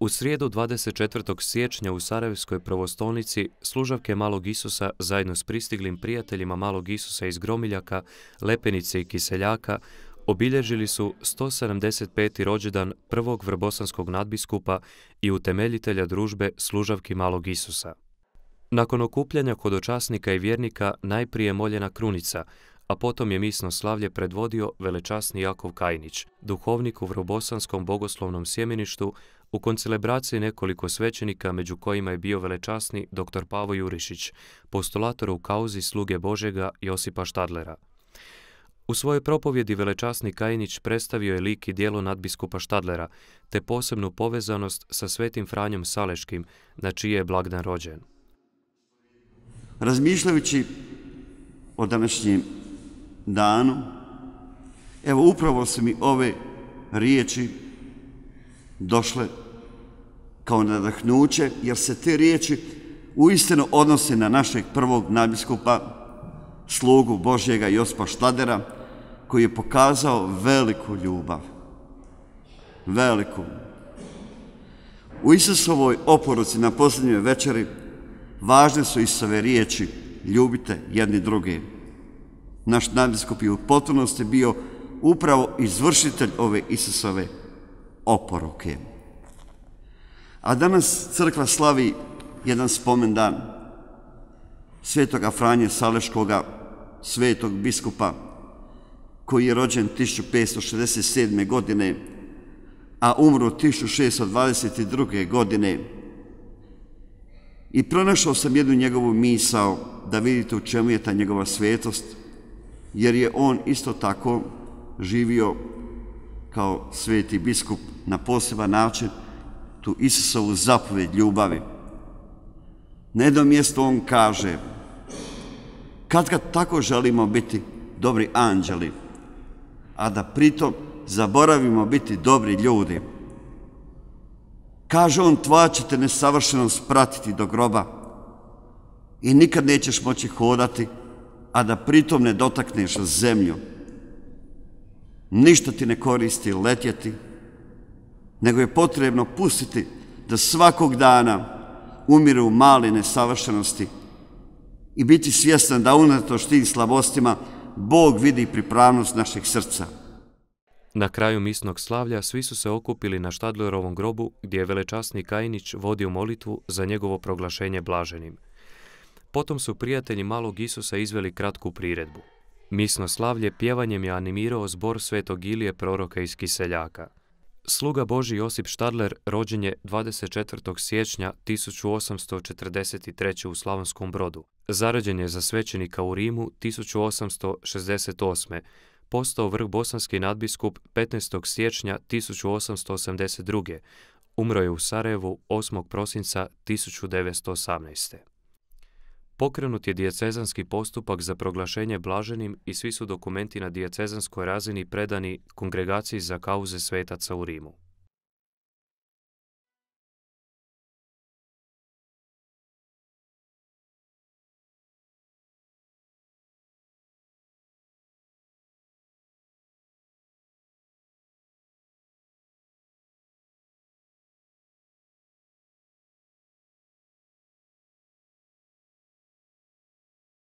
U srijedu 24. siječnja u Sarajevskoj prvostolnici služavke Malog Isusa zajedno s pristiglim prijateljima Malog Isusa iz Gromiljaka, Lepenice i Kiseljaka obilježili su 175. rođedan prvog vrbosanskog nadbiskupa i utemeljitelja družbe služavki Malog Isusa. Nakon okupljanja kod i vjernika najprije moljena krunica, a potom je misno slavlje predvodio velečasni Jakov Kajnić, duhovnik u vrbosanskom bogoslovnom sjemeništu, u koncelebraciji nekoliko svećenika, među kojima je bio velečasni dr. Pavo Jurišić, postulator u kauzi sluge Božega Josipa Štadlera. U svojoj propovjedi velečasni Kajinić predstavio je lik i dijelo nadbiskupa Štadlera, te posebnu povezanost sa svetim Franjom Saleškim, na čiji je blagdan rođen. Razmišljajući o današnjem danu, evo upravo su mi ove riječi došle kao nadahnuće, jer se te riječi uistinu odnose na našeg prvog nadbiskupa, slugu Božjega Jospa Štadera, koji je pokazao veliku ljubav. Veliku. U Isusovoj oporuci na posljednjoj večeri važne su isove riječi ljubite jedni druge. Naš nadbiskup je u potpunosti bio upravo izvršitelj ove Isusove oporuke. A danas crkva slavi jedan spomen dan svetoga Franje Saleškoga, svetog biskupa, koji je rođen 1567. godine, a umro 1622. godine. I pronašao sam jednu njegovu misao da vidite u čemu je ta njegova svetost, jer je on isto tako živio kao sveti biskup na poseban način tu Isusovu zapovjed ljubavi. mjestu on kaže, kad ga tako želimo biti dobri anđeli, a da pritom zaboravimo biti dobri ljudi. Kaže on, tva će te nesavršenost pratiti do groba i nikad nećeš moći hodati, a da pritom ne dotakneš zemlju. Ništa ti ne koristi letjeti, nego je potrebno pustiti da svakog dana umire u male nesavršenosti i biti svjestan da unatoč tim slabostima Bog vidi pripravnost našeg srca. Na kraju misnog slavlja svi su se okupili na Štadlerovom grobu gdje je velečasni Kajinić vodio molitvu za njegovo proglašenje blaženim. Potom su prijatelji malog Isusa izveli kratku priredbu. Misno slavlje pjevanjem je animirao zbor Svetog Ilije proroka iz Kiseljaka. Sluga Boži Josip Štadler rođen je 24. siječnja 1843. u Slavonskom brodu. Zarađen je za svećenika u Rimu 1868. Postao vrh bosanski nadbiskup 15. siječnja 1882. Umro je u Sarajevu 8. prosinca 1918. Pokrenut je dijecezanski postupak za proglašenje blaženim i svi su dokumenti na dijecezanskoj razini predani Kongregaciji za kauze svetaca u Rimu.